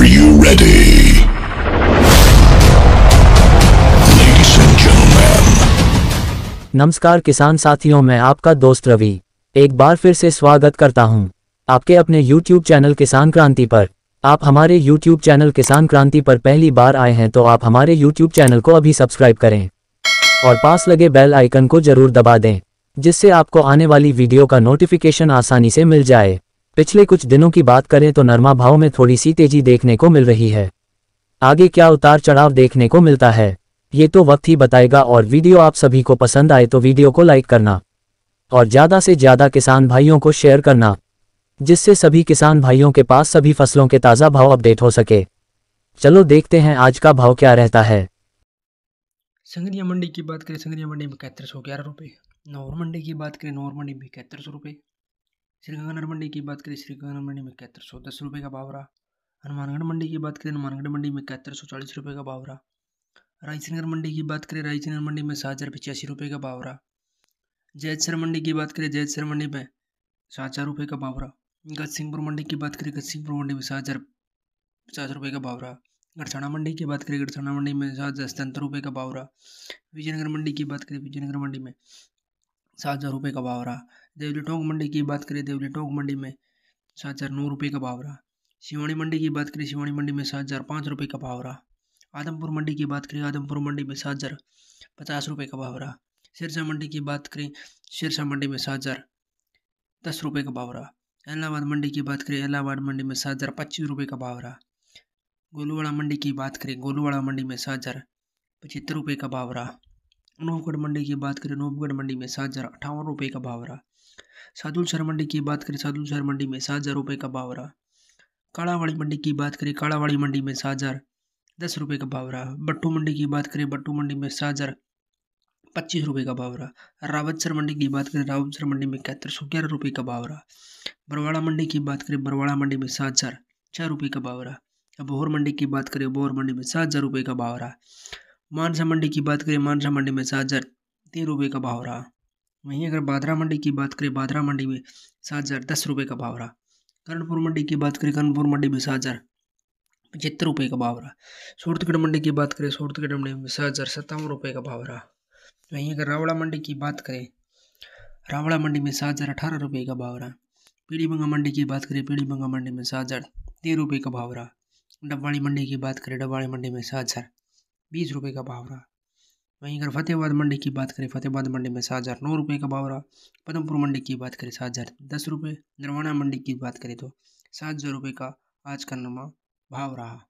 Are you ready? Ladies and gentlemen. नमस्कार किसान साथियों मैं आपका दोस्त रवि एक बार फिर से स्वागत करता हूं आपके अपने YouTube चैनल किसान क्रांति पर आप हमारे YouTube चैनल किसान क्रांति पर पहली बार आए हैं तो आप हमारे YouTube चैनल को अभी सब्सक्राइब करें और पास लगे बेल आइकन को जरूर दबा दें जिससे आपको आने वाली वीडियो का नोटिफिकेशन आसानी से मिल जाए पिछले कुछ दिनों की बात करें तो नरमा भाव में थोड़ी सी तेजी देखने को मिल रही है आगे क्या उतार चढ़ाव देखने को मिलता है ये तो वक्त ही बताएगा और वीडियो आप सभी को पसंद आए तो वीडियो को लाइक करना और ज़्यादा से ज़्यादा किसान भाइयों को शेयर करना जिससे सभी किसान भाइयों के पास सभी फसलों के ताज़ा भाव अपडेट हो सके चलो देखते हैं आज का भाव क्या रहता है संगरिया मंडी की बात करें संगरिया मंडी में इकहत्तर सौ ग्यारह रुपये नौर मंडी की बात करें नौर मंडी में इकहत्तर सौ रुपये श्री गंगानगर मंडी की बात करें श्री गंगानगर मंडी में इकहत्तर सौ दस रुपये का भाव रहा हनुमानगढ़ मंडी की बात करें हनुमानगढ़ मंडी में इकहत्तर सौ चालीस रुपये का भाव रहा रायचंदगढ़ मंडी की बात करें रायचंदगढ़ मंडी में सात हज़ार पचासी रुपये का भाव रहा जैतसर मंडी की बात करें जैतसर मंडी में सात हज़ार रुपये का भाव रहा गजसिंहपुर मंडी की बात करें गजसिंहपुर मंडी में सात हज़ार पचास रुपये का भाव रहा गढ़साना मंडी की बात करें गढ़साना मंडी में सात हज़ार सतहत्तर रुपये का भाव रहा विजयनगर मंडी की बात करें विजयनगर मंडी में सात हज़ार रुपये का भाव रहा देवली टोंक मंडी की बात करें देवली टोंक मंडी में सात हज़ार नौ रुपये का भाव रहा शिवानी मंडी की बात करें शिवानी मंडी में सात हज़ार पाँच रुपये का भाव रहा आदमपुर मंडी की बात करें आदमपुर मंडी में सात हज़ार पचास रुपये का भाव रहा सिरसा मंडी की बात करें सिरसा मंडी में सात हज़ार दस रुपये का भाव रहा इलाहाबाद मंडी की बात करें इलाहाबाद मंडी में सात हज़ार पच्चीस रुपये का भाव रहा गोलूवाड़ा मंडी की बात करें गोलूवाड़ा मंडी में सात हज़ार पचहत्तर रुपये का भाव रहा नोबगढ़ मंडी की बात करें नोबगढ़ मंडी में सात हज़ार अठावन रुपये का भाव रहा साधुल शहर मंडी की बात करें साधुल शहर मंडी में सात हज़ार रुपये का भाव रहा काड़ावाड़ी मंडी की बात करें काड़ावाड़ी मंडी में सात हज़ार दस रुपये का भाव रहा बट्टू मंडी की बात करें बट्टू मंडी में सात हज़ार पच्चीस रुपये का भाव रहा रावतसर मंडी की बात करें रावतसर मंडी में इकहत्तर सौ ग्यारह रुपये का भाव रहा बरवाड़ा मंडी की बात करें बरवाड़ा मंडी में सात हज़ार छः रुपये का भाव रहा अबोहर मंडी की बात करें अबोहर मंडी में सात हज़ार रुपये का भाव रहा मानसा मंडी की बात करें मानसा मंडी में सात हज़ार तीन रुपये का भाव रहा वहीं अगर बादरा मंडी की बात करें बादरा मंडी में सात हज़ार दस रुपये का भाव रहा कर्णपुर मंडी की बात करें कर्णपुर मंडी में सात हज़ार पचहत्तर रुपये का भाव रहा सूरतगढ़ मंडी की बात करें सूरतगढ़ मंडी में सात हज़ार सत्तावन रुपये का भाव रहा वहीं अगर रावड़ा मंडी की बात करें रावड़ा मंडी में सात हज़ार अठारह रुपये का भाव रहा बंगा मंडी की बात करें बंगा मंडी में सात हज़ार तीन रुपये का भाव रहा डब्बाड़ी मंडी की बात करें डब्बाड़ी मंडी में सात हज़ार बीस रुपये का भाव रहा वहीं अगर फतेहाबाद मंडी की बात करें फतेहाबाद मंडी में सात हज़ार नौ रुपये का भाव रहा पदमपुर मंडी की बात करें सात हज़ार दस रुपये नरवाना मंडी की बात करें तो सात हज़ार रुपये का आज का नमा भाव रहा